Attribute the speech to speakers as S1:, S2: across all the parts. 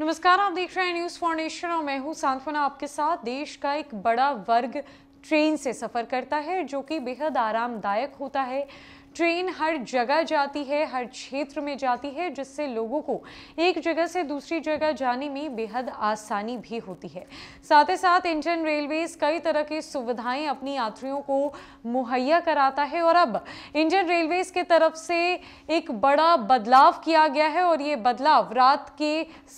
S1: नमस्कार आप देख रहे हैं न्यूज़ फाउंडेशन और मैं हूँ सांत्वना आपके साथ देश का एक बड़ा वर्ग ट्रेन से सफ़र करता है जो कि बेहद आरामदायक होता है ट्रेन हर जगह जाती है हर क्षेत्र में जाती है जिससे लोगों को एक जगह से दूसरी जगह जाने में बेहद आसानी भी होती है साथ ही साथ इंडियन रेलवेज कई तरह की सुविधाएं अपनी यात्रियों को मुहैया कराता है और अब इंडियन रेलवेज के तरफ से एक बड़ा बदलाव किया गया है और ये बदलाव रात के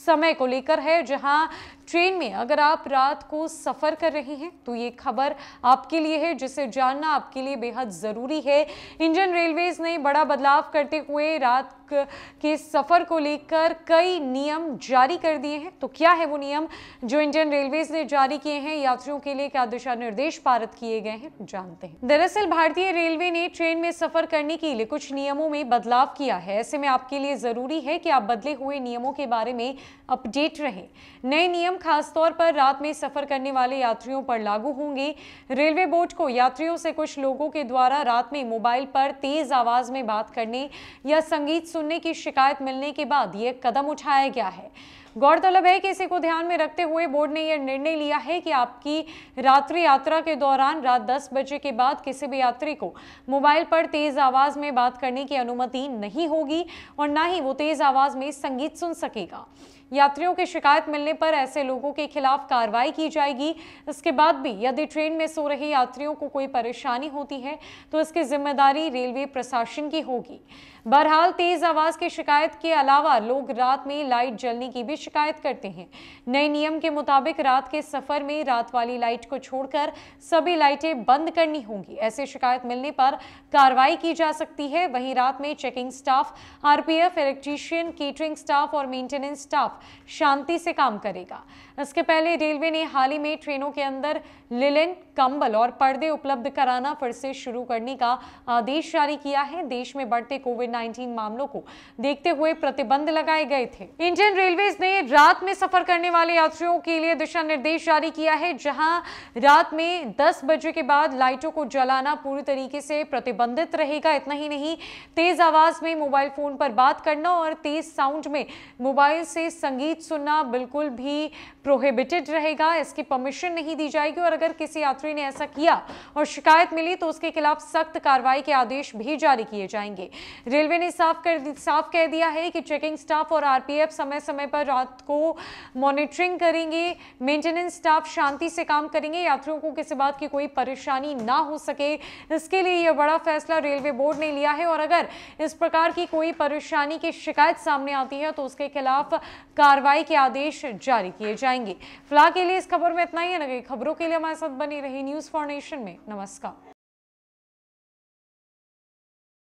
S1: समय को लेकर है जहां ट्रेन में अगर आप रात को सफ़र कर रहे हैं तो ये खबर आपके लिए है जिसे जानना आपके लिए बेहद ज़रूरी है इंडियन रेलवेज़ ने बड़ा बदलाव करते हुए रात के सफ़र को लेकर कई नियम जारी कर दिए हैं तो क्या है वो नियम जो इंडियन रेलवेज़ ने जारी किए हैं यात्रियों के लिए क्या दिशा निर्देश पारित किए गए हैं जानते हैं दरअसल भारतीय रेलवे ने ट्रेन में सफ़र करने के लिए कुछ नियमों में बदलाव किया है ऐसे में आपके लिए ज़रूरी है कि आप बदले हुए नियमों के बारे में अपडेट रहे नए नियम नियम खासतौर पर रात में सफर करने वाले यात्रियों पर लागू होंगे रेलवे बोर्ड को यात्रियों से कुछ लोगों के द्वारा रात में मोबाइल पर तेज आवाज में बात करने या संगीत सुनने की शिकायत मिलने के बाद यह कदम उठाया गया है गौरतलब है कि इसी को ध्यान में रखते हुए बोर्ड ने यह निर्णय लिया है कि आपकी रात्रि यात्रा के दौरान रात दस बजे के बाद किसी भी यात्री को मोबाइल पर तेज आवाज में बात करने की अनुमति नहीं होगी और ना ही वो तेज आवाज में संगीत सुन सकेगा यात्रियों की शिकायत मिलने पर ऐसे लोगों के खिलाफ कार्रवाई की जाएगी इसके बाद भी यदि ट्रेन में सो रहे यात्रियों को कोई परेशानी होती है तो इसकी जिम्मेदारी रेलवे प्रशासन की होगी बहरहाल तेज आवाज की शिकायत के अलावा लोग रात में लाइट जलने की भी शिकायत करते हैं नए नियम के मुताबिक रात के सफर में रात वाली लाइट को छोड़कर सभी लाइटें बंद करनी होंगी ऐसे शिकायत मिलने पर कार्रवाई की जा सकती है वहीं रात में checking staff RPF electrician catering staff और मेंटेनेंस स्टाफ शांति से काम करेगा इसके पहले रेलवे ने हाल ही में ट्रेनों के अंदर लिलिन कंबल और पर्दे उपलब्ध कराना फिर से शुरू करने का आदेश जारी किया है देश में बढ़ते कोविड 19 मामलों को देखते हुए प्रतिबंध लगाए गए थे इंडियन रेलवे ने लिए रात में सफर करने वाले यात्रियों के लिए दिशा निर्देश जारी किया है जहां रात में 10 बजे के बाद लाइटों को जलाना पूरी तरीके से प्रतिबंधित रहेगा इतना ही नहीं तेज आवाज में मोबाइल फोन पर बात करना और तेज साउंड में मोबाइल से संगीत सुनना बिल्कुल भी प्रोहिबिटेड रहेगा इसकी परमिशन नहीं दी जाएगी और अगर किसी यात्री ने ऐसा किया और शिकायत मिली तो उसके खिलाफ सख्त कार्रवाई के आदेश भी जारी किए जाएंगे रेलवे ने साफ कर साफ कह दिया है कि चेकिंग स्टाफ और आरपीएफ समय समय पर रात को मॉनिटरिंग करेंगे मेंटेनेंस स्टाफ शांति से काम करेंगे यात्रियों को किसी बात की कोई परेशानी ना हो सके इसके लिए यह बड़ा फैसला रेलवे बोर्ड ने लिया है और अगर इस प्रकार की कोई परेशानी की शिकायत सामने आती है तो उसके खिलाफ कार्रवाई के आदेश जारी किए जाएंगे फिलहाल के लिए इस खबर में इतना ही है खबरों के लिए हमारे साथ बनी रही न्यूज़ फॉर नेशन में नमस्कार